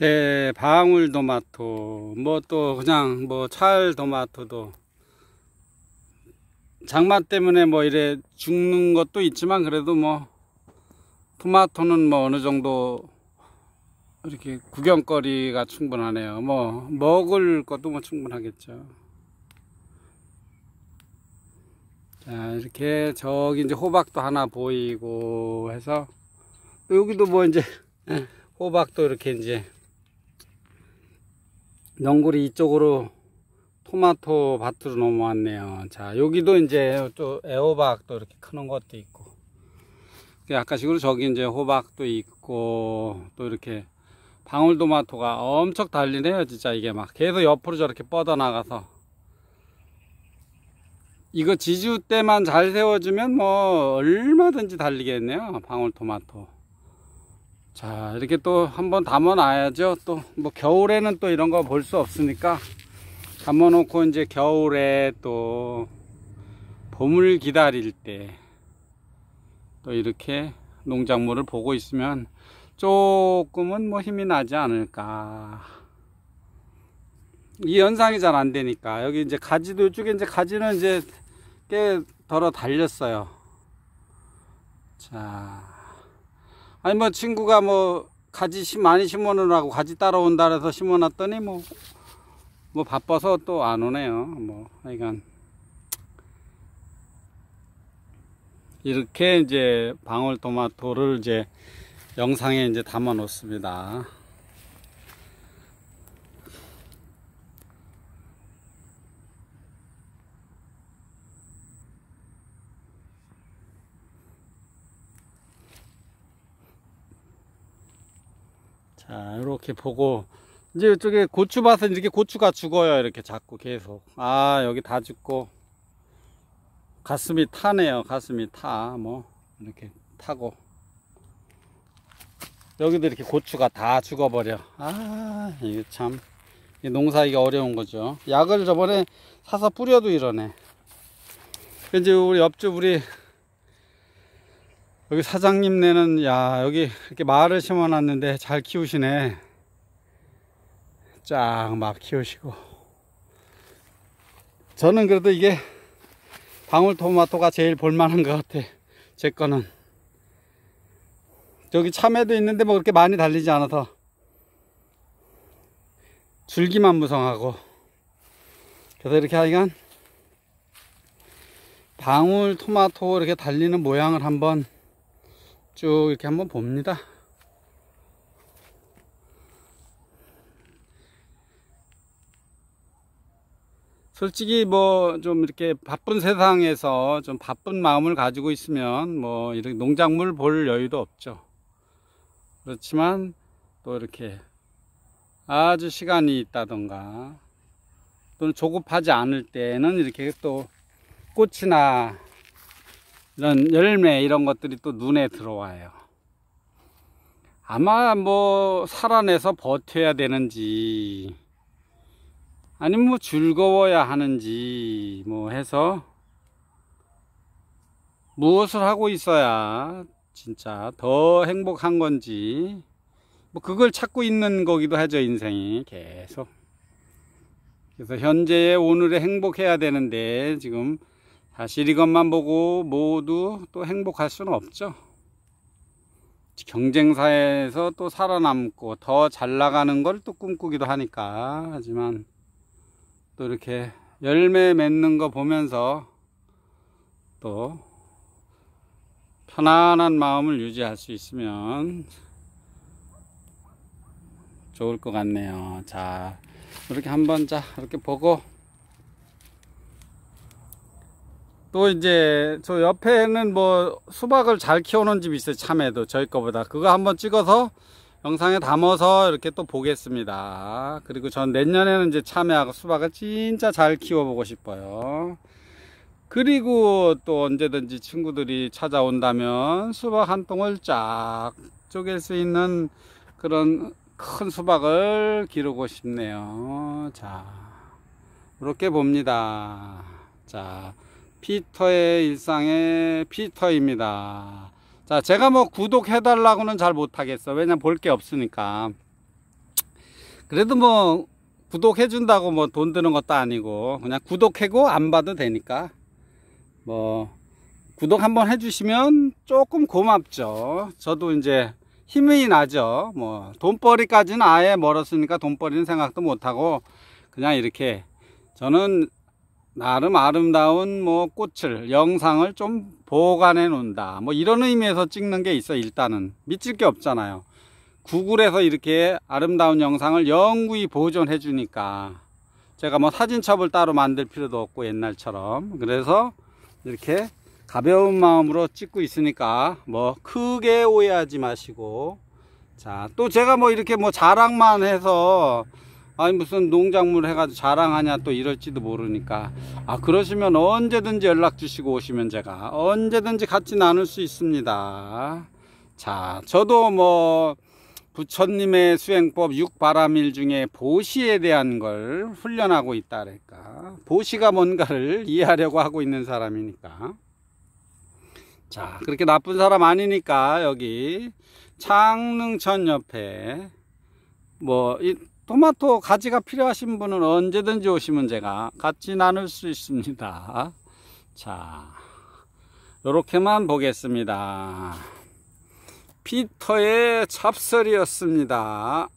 네, 방울 도마토, 뭐 또 그냥 뭐찰 도마토도 장마 때문에 뭐 이래 죽는 것도 있지만 그래도 뭐 토마토는 뭐 어느 정도 이렇게 구경거리가 충분하네요. 뭐 먹을 것도 뭐 충분하겠죠. 자, 이렇게 저기 이제 호박도 하나 보이고 해서 여기도 뭐 이제 호박도 이렇게 이제 연골이 이쪽으로 토마토 밭으로 넘어왔네요 자 여기도 이제 또 애호박도 이렇게 크는 것도 있고 아까 그 식으로 저기 이제 호박도 있고 또 이렇게 방울토마토가 엄청 달리네요 진짜 이게 막 계속 옆으로 저렇게 뻗어나가서 이거 지주 때만 잘 세워주면 뭐 얼마든지 달리겠네요 방울토마토 자 이렇게 또 한번 담아 놔야죠 또 뭐 겨울에는 또 이런 거 볼 수 없으니까 담아 놓고 이제 겨울에 또 봄을 기다릴 때 또 이렇게 농작물을 보고 있으면 조금은 뭐 힘이 나지 않을까 이 연상이 잘 안 되니까 여기 이제 가지도 이쪽에 이제 가지는 이제 꽤 덜어 달렸어요 자 아니 뭐 친구가 뭐 가지 심 많이 심어놓으라고 가지 따라온다 그래서 심어놨더니 뭐, 뭐 바빠서 또 안 오네요. 뭐, 하여간. 이렇게 이제 방울토마토를 이제 영상에 이제 담아 놓습니다. 자 이렇게 보고 이제 이쪽에 고추밭은 이렇게 고추가 죽어요 이렇게 자꾸 계속 아 여기 다 죽고 가슴이 타네요 가슴이 타 뭐 이렇게 타고 여기도 이렇게 고추가 다 죽어버려 아 이게 참 농사하기가 어려운 거죠 약을 저번에 사서 뿌려도 이러네 이제 우리 옆집 우리 여기 사장님 네는 야 여기 이렇게 말을 심어놨는데 잘 키우시네 쫙 막 키우시고 저는 그래도 이게 방울토마토가 제일 볼만한 것 같아 제 거는 저기 참외도 있는데 뭐 그렇게 많이 달리지 않아서 줄기만 무성하고 그래서 이렇게 하니간 방울토마토 이렇게 달리는 모양을 한번 쭉 이렇게 한번 봅니다 솔직히 뭐 좀 이렇게 바쁜 세상에서 좀 바쁜 마음을 가지고 있으면 뭐 이렇게 농작물 볼 여유도 없죠 그렇지만 또 이렇게 아주 시간이 있다던가 또는 조급하지 않을 때는 이렇게 또 꽃이나 이런 열매 이런 것들이 또 눈에 들어와요. 아마 뭐 살아내서 버텨야 되는지 아니면 뭐 즐거워야 하는지 뭐 해서 무엇을 하고 있어야 진짜 더 행복한 건지 뭐 그걸 찾고 있는 거기도 하죠 인생이 계속 그래서 현재의 오늘에 행복해야 되는데 지금 사실 이것만 보고 모두 또 행복할 수는 없죠. 경쟁사에서 또 살아남고 더 잘 나가는 걸 또 꿈꾸기도 하니까 하지만 또 이렇게 열매 맺는 거 보면서 또 편안한 마음을 유지할 수 있으면 좋을 것 같네요 자 이렇게 한번 자 이렇게 보고 또 이제 저 옆에는 뭐 수박을 잘 키우는 집이 있어요 참외도 저희 거보다 그거 한번 찍어서 영상에 담아서 이렇게 또 보겠습니다 그리고 전 내년에는 이제 참외하고 수박을 진짜 잘 키워보고 싶어요 그리고 또 언제든지 친구들이 찾아온다면 수박 한 통을 쫙 쪼갤 수 있는 그런 큰 수박을 기르고 싶네요 자 이렇게 봅니다 자 피터의 일상의 피터입니다. 자, 제가 뭐 구독해달라고는 잘 못하겠어. 왜냐 볼게 없으니까. 그래도 뭐 구독해준다고 뭐 돈 드는 것도 아니고 그냥 구독해고 안 봐도 되니까 뭐 구독 한번 해주시면 조금 고맙죠. 저도 이제 힘이 나죠. 뭐 돈벌이까지는 아예 멀었으니까 돈벌이는 생각도 못하고 그냥 이렇게 저는 나름 아름다운 뭐 꽃을 영상을 좀 보관해 놓는다 뭐 이런 의미에서 찍는 게 있어 일단은 미칠 게 없잖아요 구글에서 이렇게 아름다운 영상을 영구히 보존해 주니까 제가 뭐 사진첩을 따로 만들 필요도 없고 옛날처럼 그래서 이렇게 가벼운 마음으로 찍고 있으니까 뭐 크게 오해하지 마시고 자 또 제가 뭐 이렇게 뭐 자랑만 해서 아니 무슨 농작물 해가지고 자랑하냐 또 이럴지도 모르니까 아 그러시면 언제든지 연락 주시고 오시면 제가 언제든지 같이 나눌 수 있습니다 자 저도 뭐 부처님의 수행법 육바라밀 중에 보시에 대한 걸 훈련하고 있다 그럴까 보시가 뭔가를 이해하려고 하고 있는 사람이니까 자 그렇게 나쁜 사람 아니니까 여기 창릉천 옆에 뭐 토마토 가지가 필요하신 분은 언제든지 오시면 제가 같이 나눌 수 있습니다. 자, 이렇게만 보겠습니다. 피터의 찹쌀이었습니다